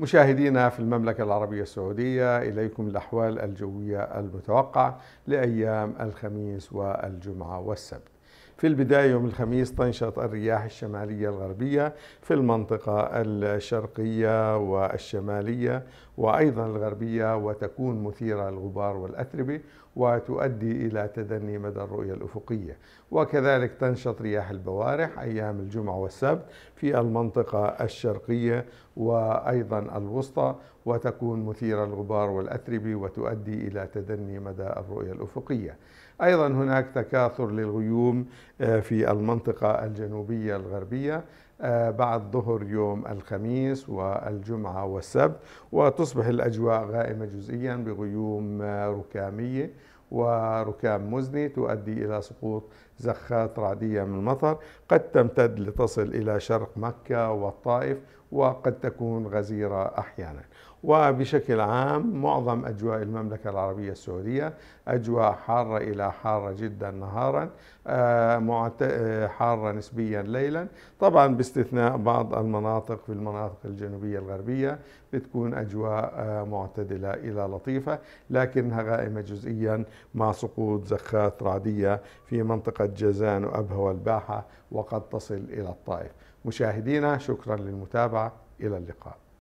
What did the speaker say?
مشاهدينا في المملكة العربية السعودية إليكم الأحوال الجوية المتوقعة لأيام الخميس والجمعة والسبت في البداية يوم الخميس تنشط الرياح الشمالية الغربية في المنطقة الشرقية والشمالية وأيضا الغربية وتكون مثيرة للغبار والأتربة وتؤدي إلى تدني مدى الرؤية الأفقية وكذلك تنشط رياح البوارح أيام الجمعة والسبت في المنطقة الشرقية وأيضا الوسطى وتكون مثيرة للغبار والأتربة وتؤدي إلى تدني مدى الرؤية الأفقية أيضا هناك تكاثر للغيوم آه، في المنطقة الجنوبية الغربية آه، بعد ظهر يوم الخميس والجمعة والسبت وتصبح الأجواء غائمة جزئيا بغيوم ركامية وركام مزني تؤدي إلى سقوط زخات رعدية من المطر قد تمتد لتصل إلى شرق مكة والطائف وقد تكون غزيرة أحيانا وبشكل عام معظم أجواء المملكة العربية السعودية أجواء حارة إلى حارة جدا نهارا آه، آه، حارة نسبيا ليلا طبعا باستثناء بعض المناطق في المناطق الجنوبية الغربية بتكون أجواء آه، معتدلة إلى لطيفة لكنها غائمة جزئيا مع سقوط زخات رعدية في منطقة جازان وأبها والباحة وقد تصل إلى الطائف مشاهدينا شكرا للمتابعة إلى اللقاء